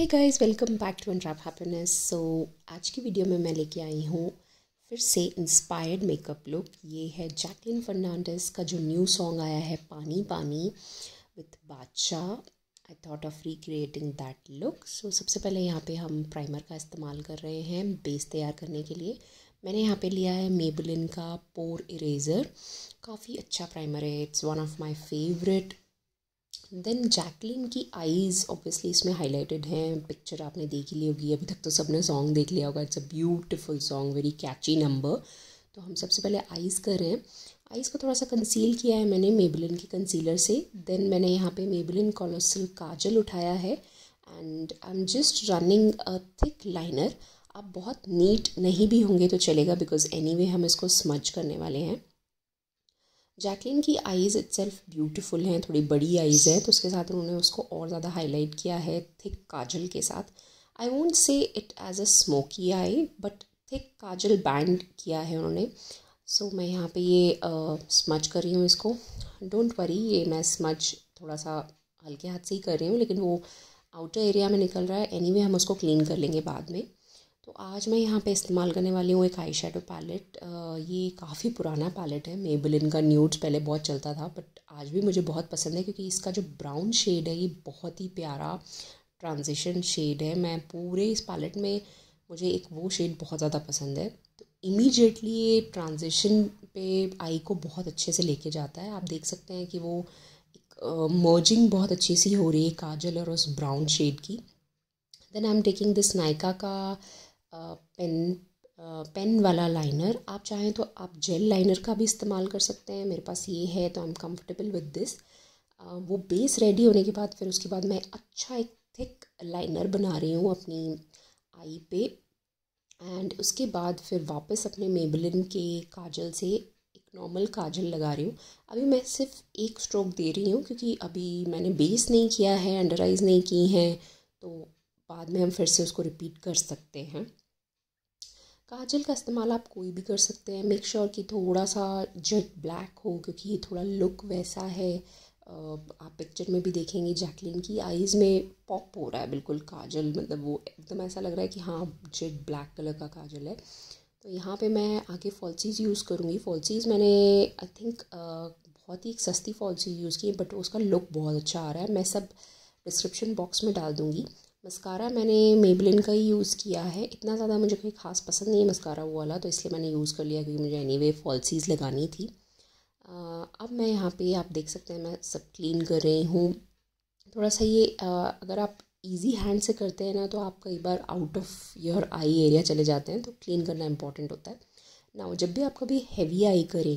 hey guys welcome back to untrap happiness so आज की video में मैं लेके आई हूँ फिर से इंस्पायर्ड मेकअप लुक ये है जैकलिन फर्नांडिस का जो न्यू सॉन्ग आया है पानी पानी with Badshah I thought of recreating that look so सबसे पहले यहाँ पे हम प्राइमर का इस्तेमाल कर रहे हैं बेस तैयार करने के लिए मैंने यहाँ पे लिया है मेबलिन का पोर इरेज़र काफ़ी अच्छा प्राइमर है it's one of my favourite then Jacqueline की आईज़ ऑब्वियसली इसमें हाईलाइटेड हैं पिक्चर आपने देख ली होगी अभी तक तो सबने सॉन्ग देख लिया होगा it's a beautiful song very catchy number तो हम सबसे पहले आईज़ कर रहे हैं आईज़ को थोड़ा सा कंसील किया है मैंने मेबलिन के कंसीलर से देन मैंने यहाँ पे मेबलिन कॉलोसल काजल उठाया है and I am just running a thick liner आप बहुत नीट नहीं भी होंगे तो चलेगा बिकॉज एनी anyway, हम इसको स्मच करने वाले हैं जैकलिन की आईज़ सेल्फ ब्यूटीफुल हैं थोड़ी बड़ी आईज़ हैं तो उसके साथ उन्होंने उसको और ज़्यादा हाईलाइट किया है थिक काजल के साथ I won't say it as a smokey eye but thick kajal बैंड किया है उन्होंने सो so, मैं यहाँ पे ये स्मच uh, कर रही हूँ इसको डोंट वरी ये मैं स्मच थोड़ा सा हल्के हाथ से ही कर रही हूँ लेकिन वो आउटर एरिया में निकल रहा है एनी anyway, हम उसको क्लीन कर लेंगे बाद में तो आज मैं यहाँ पे इस्तेमाल करने वाली हूँ एक आई शेडो पैलेट ये काफ़ी पुराना पैलेट है मेबलिन का न्यूड्स पहले बहुत चलता था बट आज भी मुझे बहुत पसंद है क्योंकि इसका जो ब्राउन शेड है ये बहुत ही प्यारा ट्रांजिशन शेड है मैं पूरे इस पैलेट में मुझे एक वो शेड बहुत ज़्यादा पसंद है तो इमीजिएटली ये ट्रांजिशन पे आई को बहुत अच्छे से लेके जाता है आप देख सकते हैं कि वो एक मर्जिंग uh, बहुत अच्छी सी हो रही है काजल और उस ब्राउन शेड की then I am taking this Nykaa का पेन पेन वाला लाइनर आप चाहें तो आप जेल लाइनर का भी इस्तेमाल कर सकते हैं मेरे पास ये है तो I am comfortable with this वो बेस रेडी होने के बाद फिर उसके बाद मैं अच्छा एक थिक लाइनर बना रही हूँ अपनी आई पे एंड उसके बाद फिर वापस अपने मेबलिन के काजल से एक नॉर्मल काजल लगा रही हूँ अभी मैं सिर्फ एक स्ट्रोक दे रही हूँ क्योंकि अभी मैंने बेस नहीं किया है अंडर आइज नहीं की हैं तो बाद में हम फिर से उसको रिपीट कर सकते हैं काजल का इस्तेमाल आप कोई भी कर सकते हैं मेक श्योर sure कि थोड़ा सा जेट ब्लैक हो क्योंकि ये थोड़ा लुक वैसा है आप पिक्चर में भी देखेंगे जैकलिन की आईज़ में पॉप हो रहा है बिल्कुल काजल मतलब वो एकदम ऐसा लग रहा है कि हाँ जेट ब्लैक कलर का काजल है तो यहाँ पे मैं आगे फॉल्सीज़ यूज़ करूँगी फॉल्सीज़ मैंने आई थिंक बहुत ही एक सस्ती फॉल्सी यूज़ की बट उसका लुक बहुत अच्छा आ रहा है मैं सब डिस्क्रिप्शन बॉक्स में डाल दूँगी मस्कारा मैंने मेबलिन का ही यूज़ किया है इतना ज़्यादा मुझे कोई ख़ास पसंद नहीं है मस्कारा वो वाला तो इसलिए मैंने यूज़ कर लिया क्योंकि मुझे एनी वे फॉल्सीज़ लगानी थी आ, अब मैं यहाँ पे आप देख सकते हैं मैं सब क्लीन कर रही हूँ थोड़ा सा ये आ, अगर आप इजी हैंड से करते हैं ना तो आप कई बार out of your eye area चले जाते हैं तो क्लीन करना इंपॉर्टेंट होता है ना जब भी आप कभी हैवी आई करें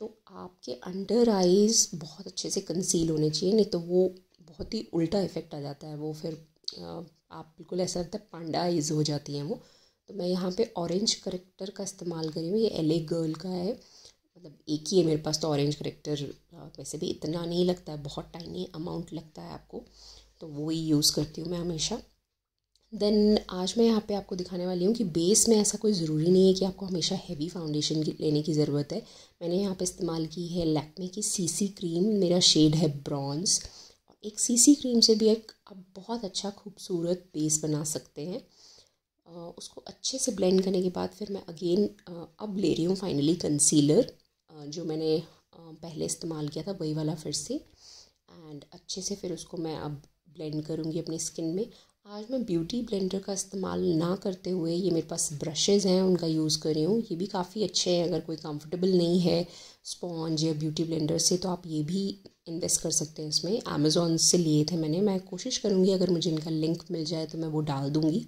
तो आपके अंडर आईज़ बहुत अच्छे से कंसील होने चाहिए नहीं तो वो बहुत ही उल्टा इफ़ेक्ट आ जाता है वो फिर आप बिल्कुल ऐसा लगता है पांडाइज हो जाती हैं वो तो मैं यहाँ पे ऑरेंज करेक्टर का इस्तेमाल करी हूँ ये एल ए गर्ल का है मतलब एक ही है मेरे पास तो ऑरेंज करेक्टर वैसे भी इतना नहीं लगता है बहुत टाइनी अमाउंट लगता है आपको तो वो ही यूज़ करती हूँ मैं हमेशा देन आज मैं यहाँ पे आपको दिखाने वाली हूँ कि बेस में ऐसा कोई ज़रूरी नहीं है कि आपको हमेशा हैवी फाउंडेशन लेने की ज़रूरत है मैंने यहाँ पे इस्तेमाल की है लैक्मे की सीसी क्रीम मेरा शेड है ब्रॉन्ज़ एक सीसी क्रीम से भी एक आप बहुत अच्छा खूबसूरत बेस बना सकते हैं उसको अच्छे से ब्लेंड करने के बाद फिर मैं अगेन अब ले रही हूँ फाइनली कंसीलर जो मैंने पहले इस्तेमाल किया था वही वाला फिर से एंड अच्छे से फिर उसको मैं अब ब्लेंड करूँगी अपनी स्किन में आज मैं ब्यूटी ब्लेंडर का इस्तेमाल ना करते हुए ये मेरे पास ब्रशेज़ हैं उनका यूज़ कर रही हूँ ये भी काफ़ी अच्छे हैं अगर कोई कंफर्टेबल नहीं है स्पॉन्ज या ब्यूटी ब्लेंडर से तो आप ये भी इन्वेस्ट कर सकते हैं इसमें अमेज़ोन से लिए थे मैंने मैं कोशिश करूँगी अगर मुझे इनका लिंक मिल जाए तो मैं वो डाल दूँगी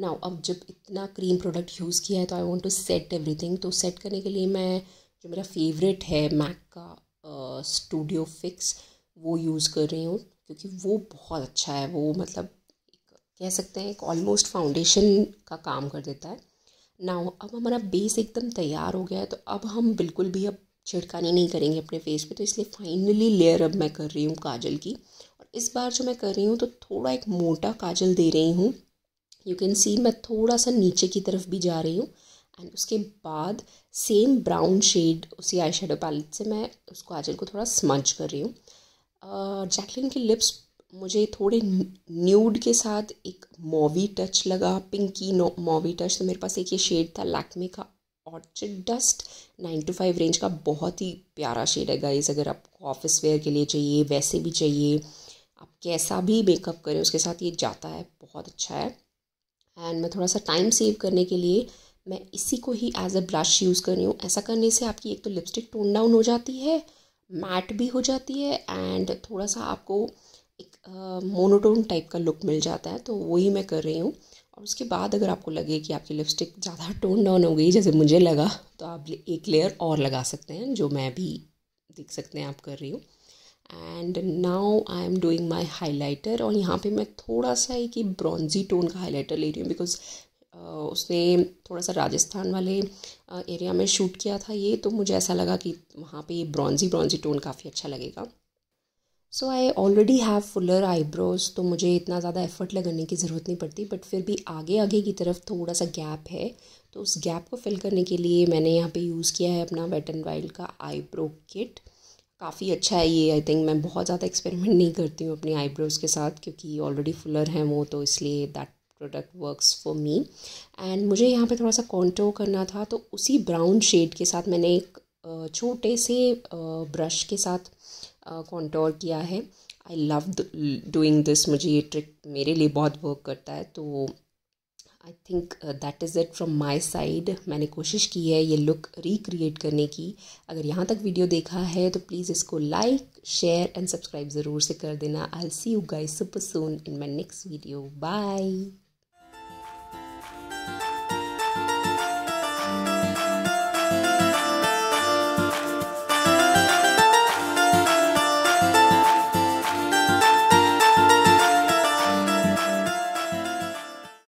नाउ अब जब इतना क्रीम प्रोडक्ट यूज़ किया है तो I want to set everything तो सेट करने के लिए मैं जो मेरा फेवरेट है मैक का स्टूडियो फिक्स वो यूज़ कर रही हूँ क्योंकि वो बहुत अच्छा है वो मतलब कह सकते हैं एक ऑलमोस्ट फाउंडेशन का काम कर देता है नाउ अब हमारा बेस एकदम तैयार हो गया है तो अब हम बिल्कुल भी अब छिड़कानी नहीं करेंगे अपने फेस पे तो इसलिए फाइनली लेयर अब मैं कर रही हूँ काजल की और इस बार जो मैं कर रही हूँ तो थोड़ा एक मोटा काजल दे रही हूँ यू कैन सी मैं थोड़ा सा नीचे की तरफ भी जा रही हूँ एंड उसके बाद सेम ब्राउन शेड उसी आई शेडो पैलेट से मैं उस काजल को थोड़ा स्मच कर रही हूँ जैकलिन की लिप्स मुझे थोड़े न्यूड के साथ एक मोवी टच लगा पिंकी मोवी टच तो मेरे पास एक ये शेड था लैकमे का orchid dust nine two five range का बहुत ही प्यारा शेड है गाइज अगर आपको ऑफिस वेयर के लिए चाहिए वैसे भी चाहिए आप कैसा भी मेकअप करें उसके साथ ये जाता है बहुत अच्छा है एंड मैं थोड़ा सा टाइम सेव करने के लिए मैं इसी को ही एज अ ब्रश यूज़ कर रही हूँ ऐसा करने से आपकी एक तो लिपस्टिक टोन डाउन हो जाती है मैट भी हो जाती है एंड थोड़ा सा आपको एक मोनोटोन uh, टाइप का लुक मिल जाता है तो वही मैं कर रही हूँ और उसके बाद अगर आपको लगे कि आपकी लिपस्टिक ज़्यादा टोन डाउन हो गई जैसे मुझे लगा तो आप एक लेयर और लगा सकते हैं जो मैं भी देख सकते हैं आप कर रही हूँ and now I am doing my highlighter और यहाँ पे मैं थोड़ा सा एक ही ब्रॉन्जी टोन का हाईलाइटर ले रही हूँ बिकॉज उसने थोड़ा सा राजस्थान वाले एरिया में शूट किया था ये तो मुझे ऐसा लगा कि वहाँ पे ब्रॉन्जी ब्रॉन्जी टोन काफ़ी अच्छा लगेगा so I already have fuller eyebrows तो मुझे इतना ज़्यादा एफर्ट लगाने की ज़रूरत नहीं पड़ती बट फिर भी आगे आगे की तरफ थोड़ा सा गैप है तो उस गैप को फिल करने के लिए मैंने यहाँ पे यूज़ किया है अपना वेट एंड वाइल्ड का आईब्रो किट काफ़ी अच्छा है ये आई थिंक मैं बहुत ज़्यादा एक्सपेरिमेंट नहीं करती हूँ अपनी आईब्रोज़ के साथ क्योंकि ऑलरेडी फुलर हैं वो तो इसलिए that product works for me and मुझे यहाँ पे थोड़ा सा कॉन्टो करना था तो उसी ब्राउन शेड के साथ मैंने एक छोटे से ब्रश के साथ कॉन्टोर किया है आई लव डूइंग दिस मुझे ये ट्रिक मेरे लिए बहुत वर्क करता है तो I think that is it from my side मैंने कोशिश की है ये लुक रिक्रिएट करने की अगर यहाँ तक वीडियो देखा है तो प्लीज़ इसको लाइक शेयर एंड सब्सक्राइब ज़रूर से कर देना I see you guys super soon in my next video bye